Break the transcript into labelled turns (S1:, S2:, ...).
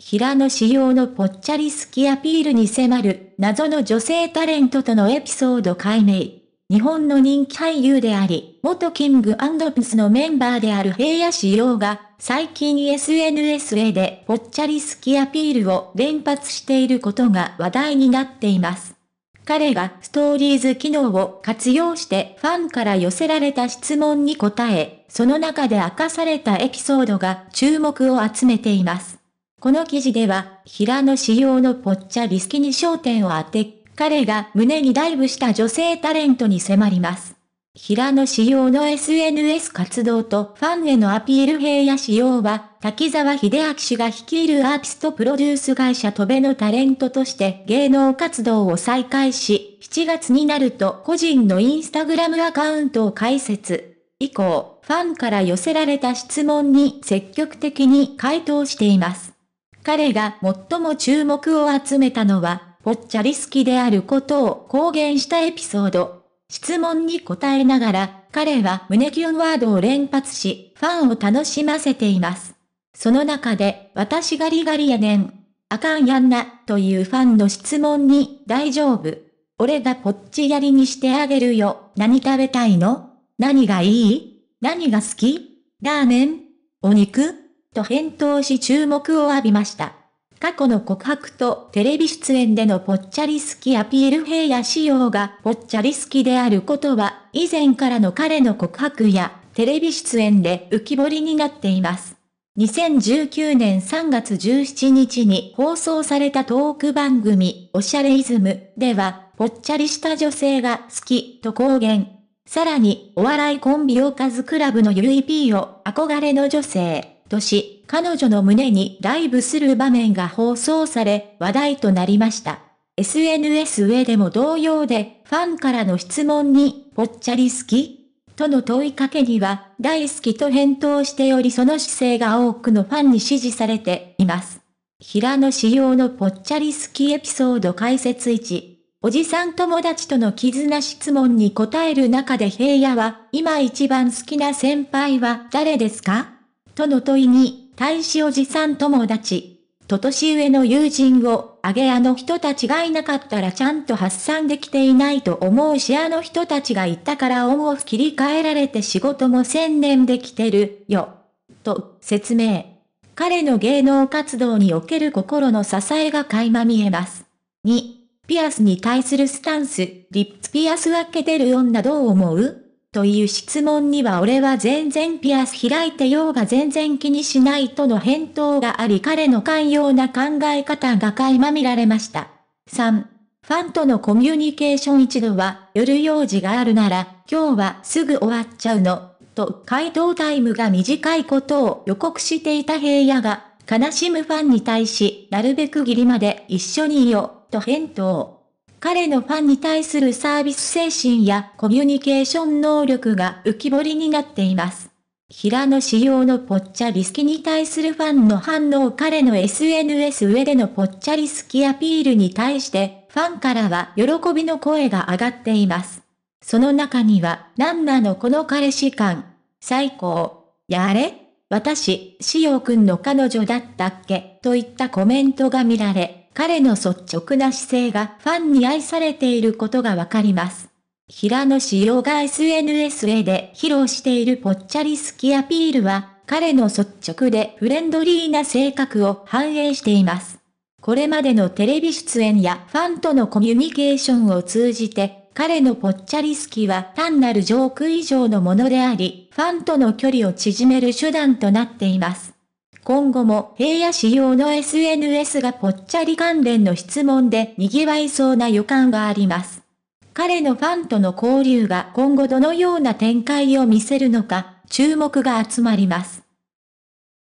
S1: 平野仕様のぽっちゃり好きアピールに迫る謎の女性タレントとのエピソード解明。日本の人気俳優であり、元キングピスのメンバーである平野仕様が、最近 SNS でぽっちゃり好きアピールを連発していることが話題になっています。彼がストーリーズ機能を活用してファンから寄せられた質問に答え、その中で明かされたエピソードが注目を集めています。この記事では、平野仕様のぽっちゃり好きに焦点を当て、彼が胸にダイブした女性タレントに迫ります。平野仕様の SNS 活動とファンへのアピール平野仕様は、滝沢秀明氏が率いるアーティストプロデュース会社戸ベのタレントとして芸能活動を再開し、7月になると個人のインスタグラムアカウントを開設。以降、ファンから寄せられた質問に積極的に回答しています。彼が最も注目を集めたのは、ぽっちゃり好きであることを公言したエピソード。質問に答えながら、彼は胸キュンワードを連発し、ファンを楽しませています。その中で、私ガリガリやねん。あかんやんな、というファンの質問に、大丈夫。俺がぽっちやりにしてあげるよ。何食べたいの何がいい何が好きラーメンお肉と返答し注目を浴びました。過去の告白とテレビ出演でのぽっちゃり好きアピール平野仕様がぽっちゃり好きであることは、以前からの彼の告白やテレビ出演で浮き彫りになっています。2019年3月17日に放送されたトーク番組、おしゃれイズムでは、ぽっちゃりした女性が好きと公言。さらに、お笑いコンビおかずクラブの UEP を憧れの女性。とし、彼女の胸にライブする場面が放送され、話題となりました。SNS 上でも同様で、ファンからの質問に、ぽっちゃり好きとの問いかけには、大好きと返答しておりその姿勢が多くのファンに支持されています。平野仕様のぽっちゃり好きエピソード解説1。おじさん友達との絆質問に答える中で平野は、今一番好きな先輩は誰ですかとの問いに、大使おじさん友達、と年上の友人を、あげあの人たちがいなかったらちゃんと発散できていないと思うしあの人たちがいたからオを切り替えられて仕事も専念できてる、よ。と、説明。彼の芸能活動における心の支えが垣間見えます。2、ピアスに対するスタンス、リップスピアス分けてる女どう思うという質問には俺は全然ピアス開いてようが全然気にしないとの返答があり彼の寛容な考え方が垣間見られました。3. ファンとのコミュニケーション一度は夜用事があるなら今日はすぐ終わっちゃうのと回答タイムが短いことを予告していた平野が悲しむファンに対しなるべくギリまで一緒にいよと返答。彼のファンに対するサービス精神やコミュニケーション能力が浮き彫りになっています。平野仕様のぽっちゃり好きに対するファンの反応彼の SNS 上でのぽっちゃり好きアピールに対してファンからは喜びの声が上がっています。その中には、なんなのこの彼氏感。最高。やれ私、しおくんの彼女だったっけといったコメントが見られ、彼の率直な姿勢がファンに愛されていることがわかります。平野紫耀が SNS で披露しているぽっちゃり好きアピールは、彼の率直でフレンドリーな性格を反映しています。これまでのテレビ出演やファンとのコミュニケーションを通じて、彼のぽっちゃり好きは単なるジョーク以上のものであり、ファンとの距離を縮める手段となっています。今後も平野仕様の SNS がぽっちゃり関連の質問で賑わいそうな予感があります。彼のファンとの交流が今後どのような展開を見せるのか、注目が集まります。